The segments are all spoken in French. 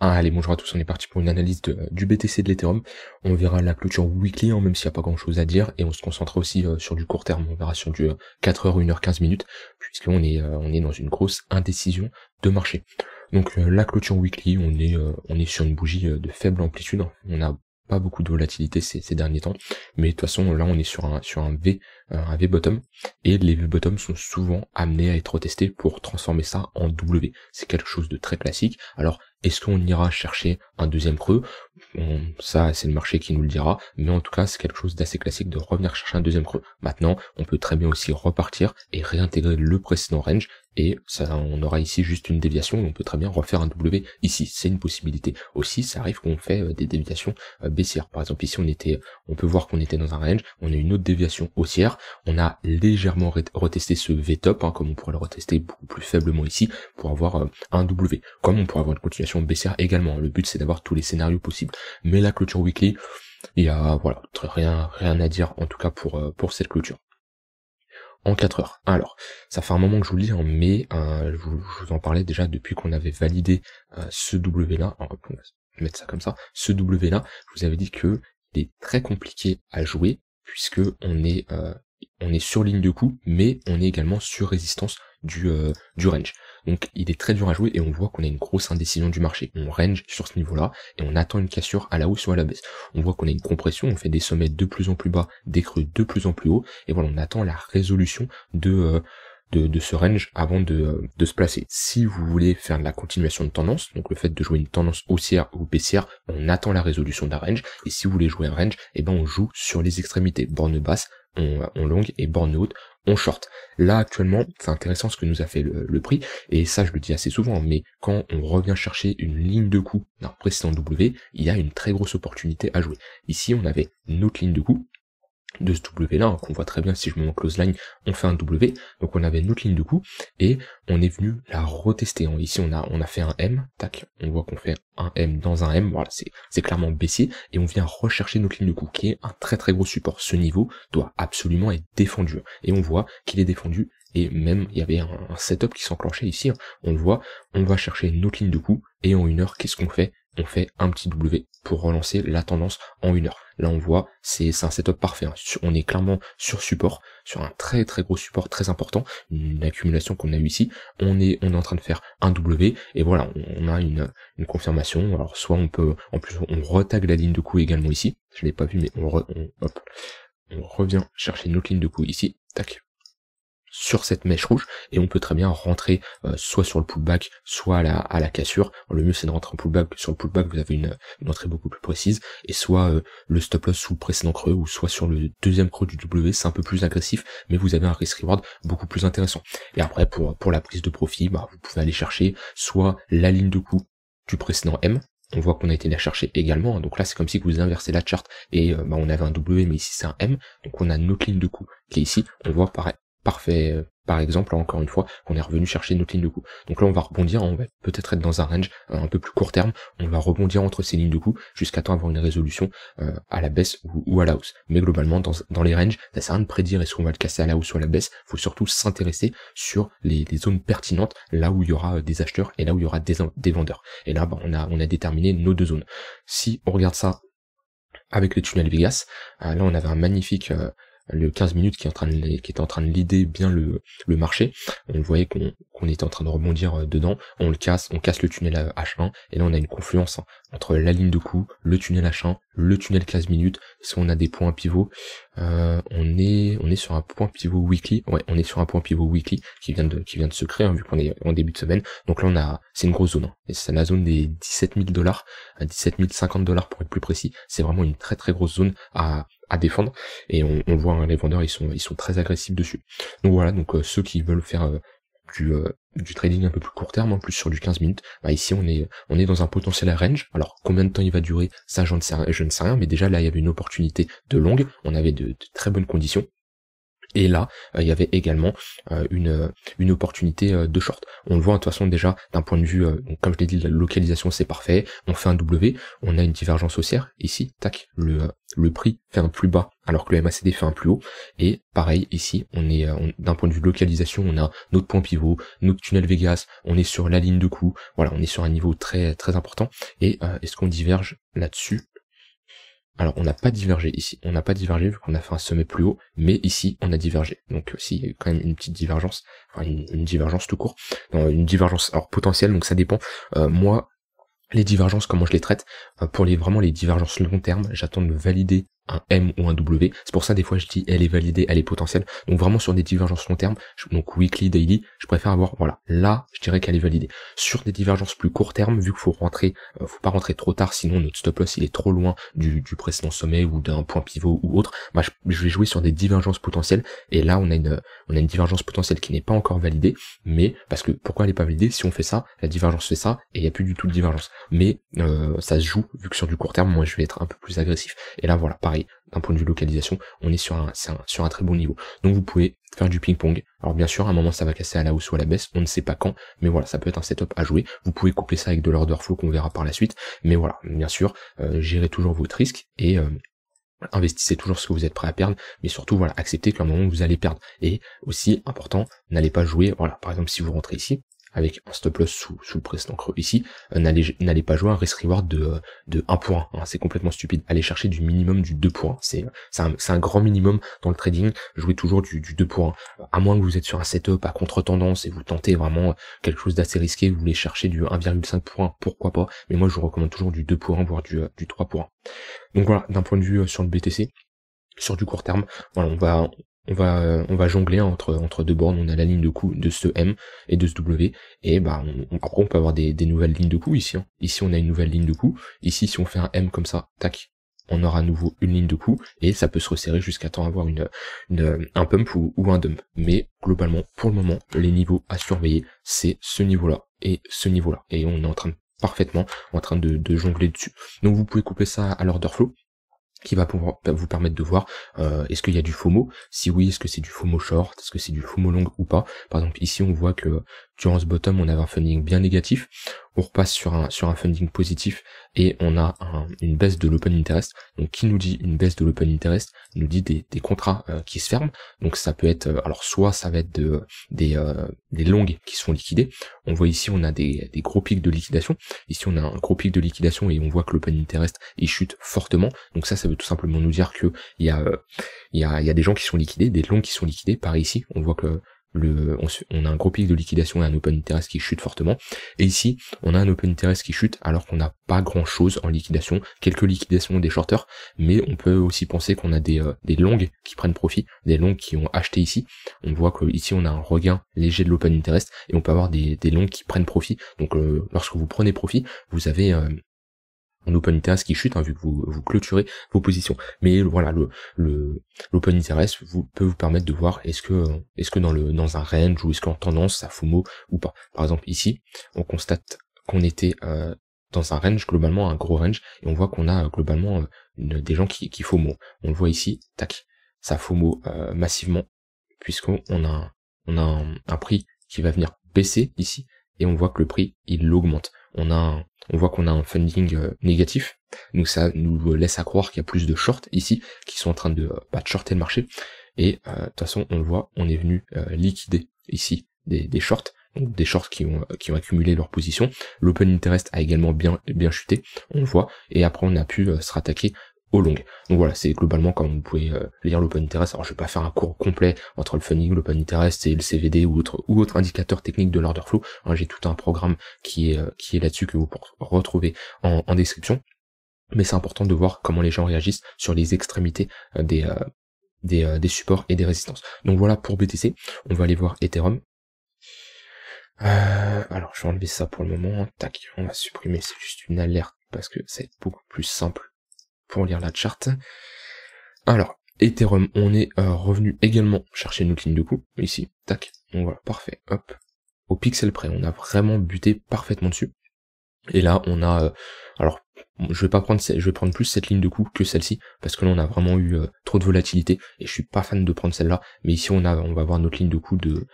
Ah, allez, bonjour à tous, on est parti pour une analyse du BTC de l'Ethereum. On verra la clôture weekly, hein, même s'il n'y a pas grand chose à dire, et on se concentre aussi euh, sur du court terme, on verra sur du 4h, euh, 1h15 minutes, puisqu'on est, euh, on est dans une grosse indécision de marché. Donc la clôture weekly, on est, on est sur une bougie de faible amplitude, on n'a pas beaucoup de volatilité ces, derniers temps, mais de toute façon là on est sur un sur un V un V bottom et les V bottom sont souvent amenés à être testés pour transformer ça en W. C'est quelque chose de très classique. Alors est-ce qu'on ira chercher un deuxième creux Ça, c'est le marché qui nous le dira. Mais en tout cas, c'est quelque chose d'assez classique de revenir chercher un deuxième creux. Maintenant, on peut très bien aussi repartir et réintégrer le précédent range. Et ça, on aura ici juste une déviation. On peut très bien refaire un W ici. C'est une possibilité. Aussi, ça arrive qu'on fait euh, des déviations euh, baissières. Par exemple, ici, on était, on peut voir qu'on était dans un range. On a une autre déviation haussière. On a légèrement retesté ce V top, hein, comme on pourrait le retester beaucoup plus faiblement ici, pour avoir euh, un W. Comme on pourrait avoir une continuation baissière également. Le but c'est d'avoir tous les scénarios possibles. Mais la clôture weekly, il y a voilà, rien, rien à dire en tout cas pour, euh, pour cette clôture en 4 heures. Alors, ça fait un moment que je vous le dis, hein, mais euh, je, vous, en parlais déjà depuis qu'on avait validé euh, ce W là, on va mettre ça comme ça, ce W là, je vous avais dit que il est très compliqué à jouer puisque on est euh, on est sur ligne de coup, mais on est également sur résistance du, euh, du range. Donc il est très dur à jouer et on voit qu'on a une grosse indécision du marché. On range sur ce niveau-là et on attend une cassure à la hausse ou à la baisse. On voit qu'on a une compression, on fait des sommets de plus en plus bas, des creux de plus en plus haut, et voilà, on attend la résolution de, euh, de, ce range avant de, de, se placer. Si vous voulez faire de la continuation de tendance, donc le fait de jouer une tendance haussière ou baissière, on attend la résolution d'un range. Et si vous voulez jouer un range, eh ben on joue sur les extrémités, borne basse, on, longue et borne haute, on short. Là actuellement, c'est intéressant ce que nous a fait le, prix, et ça je le dis assez souvent, mais quand on revient chercher une ligne de coup d'un précédent W, il y a une très grosse opportunité à jouer. Ici on avait notre ligne de coup, de ce W là, hein, qu'on voit très bien si je me mets en close line, on fait un W, donc on avait notre ligne de coup, et on est venu la retester. Hein. Ici on a on a fait un M, tac, on voit qu'on fait un M dans un M, voilà, c'est clairement baissé, et on vient rechercher notre ligne de coup, qui est un très très gros support. Ce niveau doit absolument être défendu, hein. et on voit qu'il est défendu, et même il y avait un, setup qui s'enclenchait ici, on le voit, on va chercher notre ligne de coup, et en une heure, qu'est-ce qu'on fait on fait un petit W pour relancer la tendance en une heure. Là, on voit, c'est un setup parfait. Hein. On est clairement sur support, sur un très très gros support très important, une accumulation qu'on a eu ici. On est, on est en train de faire un W et voilà, on a une, confirmation. Alors, soit on peut, en plus, on retag la ligne de coup également ici. Je l'ai pas vu, mais on, on, hop, on revient chercher notre ligne de coup ici. Tac, sur cette mèche rouge et on peut très bien rentrer euh, soit sur le pullback, soit à la, à la cassure. le mieux c'est de rentrer en pullback, sur le pullback vous avez une, entrée beaucoup plus précise et soit euh, le stop loss sous le précédent creux ou soit sur le deuxième creux du W, c'est un peu plus agressif mais vous avez un risk reward beaucoup plus intéressant. Et après pour, pour la prise de profit, bah, vous pouvez aller chercher soit la ligne de coup du précédent M, on voit qu'on a été la chercher également. Hein. Donc là, c'est comme si vous inversez la charte et euh, bah, on avait un W, mais ici c'est un M. Donc on a notre ligne de coup qui est ici. On voit pareil, parfait. Euh, par exemple, hein, encore une fois, on est revenu chercher notre ligne de coup. Donc là, on va rebondir, on va peut-être être dans un range euh, un peu plus court terme. On va rebondir entre ces lignes de coup jusqu'à temps avoir une résolution euh, à la baisse ou, à la hausse. Mais globalement, dans, les ranges, ça sert à rien de prédire est-ce qu'on va le casser à la hausse ou à la baisse. Il faut surtout s'intéresser sur les, zones pertinentes, là où il y aura des acheteurs et là où il y aura des, vendeurs. Et là, bah, on, a, on a déterminé nos deux zones. Si on regarde ça avec le tunnel Vegas. là, on avait un magnifique, le 15 minutes qui est en train de, qui est en train de l'idée bien le, le, marché, on voyait qu'on qu'on était en train de rebondir euh, dedans, on le casse, on casse le tunnel H1, et là on a une confluence entre la ligne de coup, le tunnel H1 le tunnel 15 minutes, si on a des points pivots. Euh, on est on est sur un point pivot weekly. Ouais, on est sur un point pivot weekly qui vient de qui vient de se créer hein, vu qu'on est en début de semaine. Donc là on a c'est une grosse zone hein. et c'est la zone des 17 000 dollars à 17 050 dollars pour être plus précis. C'est vraiment une très très grosse zone à à défendre et on, voit hein, les vendeurs ils sont ils sont très agressifs dessus. Donc voilà donc euh, ceux qui veulent faire euh, du euh, du trading un peu plus court terme, en hein, plus sur du 15 minutes, bah ici on est on est dans un potentiel à range. Alors combien de temps il va durer, ça je ne sais, je ne sais rien, mais déjà là il y avait une opportunité de longue, on avait de très bonnes conditions. Et là, euh, il y avait également euh, une, euh, une opportunité de short. On le voit de toute façon déjà d'un point de vue, comme je l'ai dit, la localisation c'est parfait. On fait un W, on a une divergence haussière. Ici, tac, le, le prix fait un plus bas alors que le MACD fait un plus haut. Et pareil ici, on est d'un point de vue localisation, on a notre point pivot, notre tunnel Vegas, on est sur la ligne de coup. Voilà, on est sur un niveau très très important. Et est-ce qu'on diverge là-dessus alors on n'a pas divergé ici, on n'a pas divergé vu qu'on a fait un sommet plus haut, mais ici on a divergé. Donc aussi euh, y a quand même une petite divergence, enfin une, divergence tout court, une divergence alors potentielle, donc ça dépend. Euh, moi, les divergences, comment je les traite, euh, pour les vraiment les divergences long terme, j'attends de valider un M ou un W. C'est pour ça des fois je dis elle est validée, elle est potentielle. Donc vraiment sur des divergences long terme, donc weekly, daily, je préfère avoir voilà là je dirais qu'elle est validée. Sur des divergences plus court terme, vu qu'il faut rentrer, euh, faut pas rentrer trop tard, sinon notre stop loss il est trop loin du, précédent sommet ou d'un point pivot ou autre. Bah, je, vais jouer sur des divergences potentielles et là on a une on a une divergence potentielle qui n'est pas encore validée, mais parce que pourquoi elle est pas validée Si on fait ça, la divergence fait ça et il n'y a plus du tout de divergence. Mais euh, ça se joue vu que sur du court terme, moi je vais être un peu plus agressif. Et là voilà pareil d'un point de vue localisation, on est sur un, sur un très bon niveau. Donc vous pouvez faire du ping-pong. Alors bien sûr, à un moment ça va casser à la hausse ou à la baisse, on ne sait pas quand, mais voilà, ça peut être un setup à jouer. Vous pouvez coupler ça avec de l'order flow qu'on verra par la suite, mais voilà, bien sûr, euh, gérez toujours votre risque et euh, investissez toujours ce que vous êtes prêt à perdre, mais surtout voilà, acceptez qu'à un moment vous allez perdre. Et aussi important, n'allez pas jouer, voilà, par exemple si vous rentrez ici, avec un stop loss sous, sous le précédent creux. Ici, euh, n'allez pas jouer un risk reward de, euh, de 1 pour hein. c'est complètement stupide. Allez chercher du minimum du 2 pour c'est un, grand minimum dans le trading, jouez toujours du, du 2 pour hein. À moins que vous êtes sur un setup à contre-tendance et vous tentez vraiment quelque chose d'assez risqué, vous voulez chercher du 1,5 pour pourquoi pas, mais moi je vous recommande toujours du 2 pour voire du, euh, du 3 pour Donc voilà, d'un point de vue sur le BTC, sur du court terme, voilà, on va, on va, euh, on va jongler entre, entre deux bornes. On a la ligne de coup de ce M et de ce W. Et bah, on, on, peut avoir des, nouvelles lignes de coup ici. Hein. Ici, on a une nouvelle ligne de coup. Ici, si on fait un M comme ça, tac, on aura à nouveau une ligne de coup. Et ça peut se resserrer jusqu'à temps avoir une, un pump ou, ou un dump. Mais globalement, pour le moment, les niveaux à surveiller, c'est ce niveau-là et ce niveau-là. Et on est en train parfaitement en train de, de, jongler dessus. Donc vous pouvez couper ça à l'order flow qui va pouvoir bah, vous permettre de voir euh, est-ce qu'il y a du FOMO, si oui, est-ce que c'est du FOMO short, est-ce que c'est du FOMO long ou pas. Par exemple, ici on voit que durant ce bottom, on avait un funding bien négatif. On repasse sur un, sur un funding positif et on a une baisse de l'open interest. Donc, qui nous dit une baisse de l'open interest nous dit des, contrats euh, qui se ferment. Donc, ça peut être, euh, alors, soit ça va être de, des, euh, des longues qui sont liquidées. On voit ici, on a des, des gros pics de liquidation. Ici, on a un gros pic de liquidation et on voit que l'open interest, il chute fortement. Donc, ça, ça veut tout simplement nous dire que il y a, y a, y a des gens qui sont liquidés, des longues qui sont liquidés Par ici, on voit que le, on, a un gros pic de liquidation et un open interest qui chute fortement. Et ici, on a un open interest qui chute alors qu'on n'a pas grand chose en liquidation, quelques liquidations des shorters, mais on peut aussi penser qu'on a euh, des, longues qui prennent profit, des longues qui ont acheté ici. On voit que ici on a un regain léger de l'open interest et on peut avoir des, des longues qui prennent profit. Donc euh, lorsque vous prenez profit, vous avez euh, en open interest qui chute, hein, vu que vous, vous clôturez vos positions. Mais voilà, le, le, l'open interest vous, peut vous permettre de voir est-ce que, est-ce que dans le, dans un range ou est-ce qu'en tendance, ça FOMO ou pas. Par exemple, ici, on constate qu'on était, euh, dans un range, globalement, un gros range, et on voit qu'on a euh, globalement euh, des gens qui, qui FOMO. On le voit ici, tac, ça FOMO massivement, puisqu'on a, on a un prix qui va venir baisser ici, et on voit que le prix, il augmente on a on voit qu'on a un funding euh, négatif, donc ça nous laisse à croire qu'il y a plus de shorts ici qui sont en train de, bah, de shorter le marché. Et euh, de toute façon, on le voit, on est venu liquider ici des, des, shorts, donc des shorts qui ont, qui ont accumulé leur position. L'open interest a également bien, bien chuté, on le voit, et après on a pu se rattaquer au Donc voilà, c'est globalement comme vous pouvez euh, lire l'Open Interest. Alors je vais pas faire un cours complet entre le funding, l'Open Interest et le CVD ou autre ou autre indicateur technique de l'order flow. Hein, j'ai tout un programme qui est euh, qui est là-dessus que vous pourrez retrouver en, description. Mais c'est important de voir comment les gens réagissent sur les extrémités euh, des des, supports et des résistances. Donc voilà pour BTC. On va aller voir Ethereum. alors je vais enlever ça pour le moment. Tac, on va supprimer. C'est juste une alerte parce que ça va être beaucoup plus simple pour lire la charte. Alors, Ethereum, on est euh, revenu également chercher notre ligne de coup, ici, tac, donc voilà, parfait, hop, au pixel près, on a vraiment buté parfaitement dessus. Et là, on a, euh, alors, je vais pas prendre, je vais prendre plus cette ligne de coup que celle-ci, parce que là, on a vraiment eu euh, trop de volatilité, et je suis pas fan de prendre celle-là, mais ici, on a, on va voir notre ligne de coup de,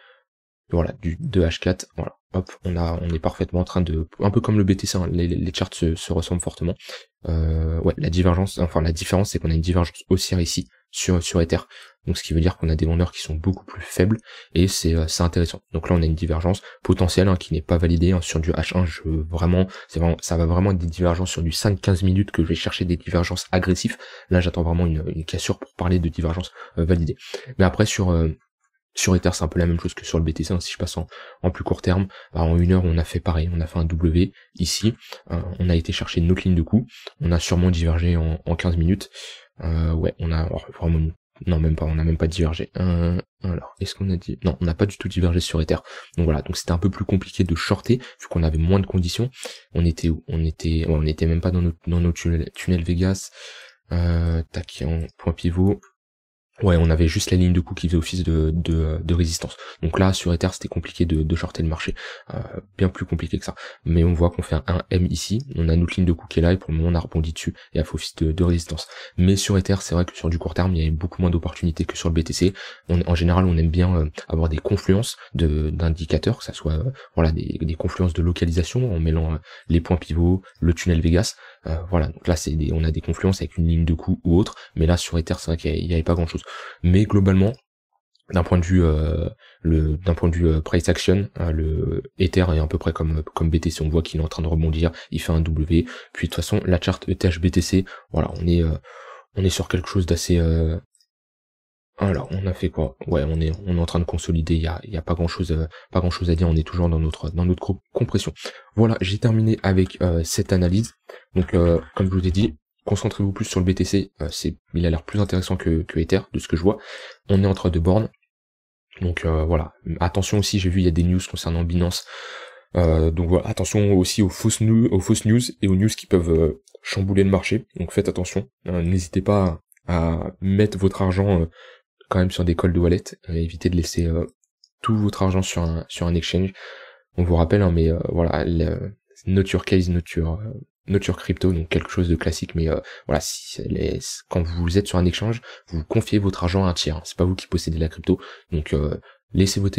voilà, du 2H4, voilà, hop, on a, on est parfaitement en train de, un peu comme le BTC, hein, les, charts se, ressemblent fortement. Euh, ouais, la divergence, enfin la différence, c'est qu'on a une divergence haussière ici sur sur Ether, donc ce qui veut dire qu'on a des vendeurs qui sont beaucoup plus faibles et c'est euh, intéressant. Donc là, on a une divergence potentielle hein, qui n'est pas validée hein, sur du H1. Je vraiment, c'est vraiment, ça va vraiment être des divergences sur du 5-15 minutes que je vais chercher des divergences agressives. Là, j'attends vraiment une, une, cassure pour parler de divergence euh, validée. Mais après sur sur Ether, c'est un peu la même chose que sur le BTC. Hein, si je passe en, plus court terme, bah, en une heure, on a fait pareil. On a fait un W ici. Euh, on a été chercher notre ligne de coup. On a sûrement divergé en, 15 minutes. Euh, ouais, on a oh, vraiment non, même pas, on a même pas divergé. Euh, alors, est-ce qu'on a dit Non, on n'a pas du tout divergé sur Ether. Donc voilà, donc c'était un peu plus compliqué de shorter, vu qu'on avait moins de conditions. On était où On était. on était même pas dans nos, tunnels, tunnel Vegas. tac, en point pivot. Ouais, on avait juste la ligne de coup qui faisait office de, de, résistance. Donc là, sur Ether, c'était compliqué de, de, shorter le marché. Euh, bien plus compliqué que ça. Mais on voit qu'on fait un M ici, on a notre ligne de coup qui est là, et pour le moment, on a rebondi dessus et a fait office de, de résistance. Mais sur Ether, c'est vrai que sur du court terme, il y avait beaucoup moins d'opportunités que sur le BTC. On, en général, on aime bien euh, avoir des confluences d'indicateurs, que ça soit euh, voilà des, des, confluences de localisation en mêlant les points pivots, le tunnel Vegas. voilà, donc là, c'est on a des confluences avec une ligne de coup ou autre. Mais là, sur Ether, c'est vrai qu'il n'y avait pas grand-chose mais globalement, d'un point de vue euh, le d'un point de vue euh, price action euh, le Ether est à peu près comme comme BTC on voit qu'il est en train de rebondir il fait un W puis de toute façon la charte ETH BTC voilà on est on est sur quelque chose d'assez alors ah on a fait quoi ouais on est on est en train de consolider il y a, y a pas grand chose pas grand chose à dire on est toujours dans notre dans notre compression voilà j'ai terminé avec cette analyse donc comme je vous ai dit concentrez-vous plus sur le BTC, euh, c'est, il a l'air plus intéressant que, que Ether, de ce que je vois. On est train de bornes. Donc euh, voilà. Attention aussi, j'ai vu il y a des news concernant Binance. Euh, donc voilà, attention aussi aux fausses, news, aux news et aux news qui peuvent chambouler le marché. Donc faites attention. Hein, n'hésitez pas à, mettre votre argent quand même sur des cols de wallet. évitez de laisser tout votre argent sur un, sur un exchange. On vous rappelle, hein, mais voilà, le, not your case, not your, Noture Crypto, donc quelque chose de classique, mais euh, voilà, si quand vous êtes sur un échange, vous confiez votre argent à un tiers. C'est pas vous qui possédez la crypto, donc euh, laissez votre,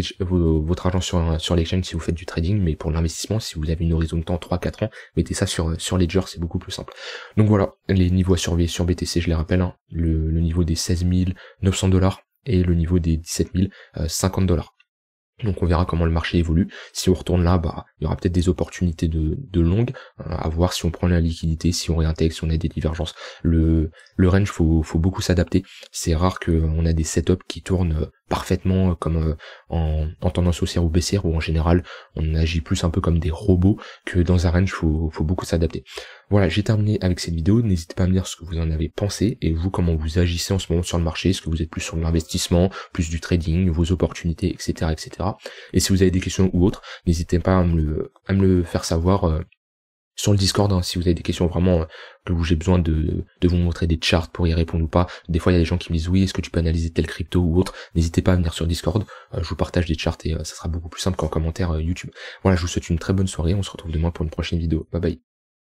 argent sur, sur l'exchange si vous faites du trading, mais pour l'investissement, si vous avez une horizon de temps 3-4 ans, mettez ça sur, sur Ledger, c'est beaucoup plus simple. Donc voilà, les niveaux à surveiller sur BTC, je les rappelle, hein. le, niveau des 16 900 dollars et le niveau des 17 050$. Euh, dollars. Donc on verra comment le marché évolue. Si on retourne là, bah il y aura peut-être des opportunités de, de longue euh, à voir si on prend la liquidité, si on réintègre, si on a des divergences. Le, le range faut, faut beaucoup s'adapter. C'est rare qu'on a des setups qui tournent euh, parfaitement euh, comme euh, en, en, tendance haussière ou baissière ou en général on agit plus un peu comme des robots que dans un range faut, faut beaucoup s'adapter. Voilà, j'ai terminé avec cette vidéo. N'hésitez pas à me dire ce que vous en avez pensé et vous comment vous agissez en ce moment sur le marché, est-ce que vous êtes plus sur l'investissement, plus du trading, vos opportunités, etc., etc. Et si vous avez des questions ou autres, n'hésitez pas à me, le, à me le faire savoir euh, sur le Discord, hein, si vous avez des questions vraiment euh, que j'ai besoin de, de vous montrer des charts pour y répondre ou pas. Des fois, il y a des gens qui me disent oui, est-ce que tu peux analyser telle crypto ou autre N'hésitez pas à venir sur Discord. Euh, je vous partage des charts et euh, ça sera beaucoup plus simple qu'en commentaire YouTube. Voilà, je vous souhaite une très bonne soirée. On se retrouve demain pour une prochaine vidéo. Bye bye.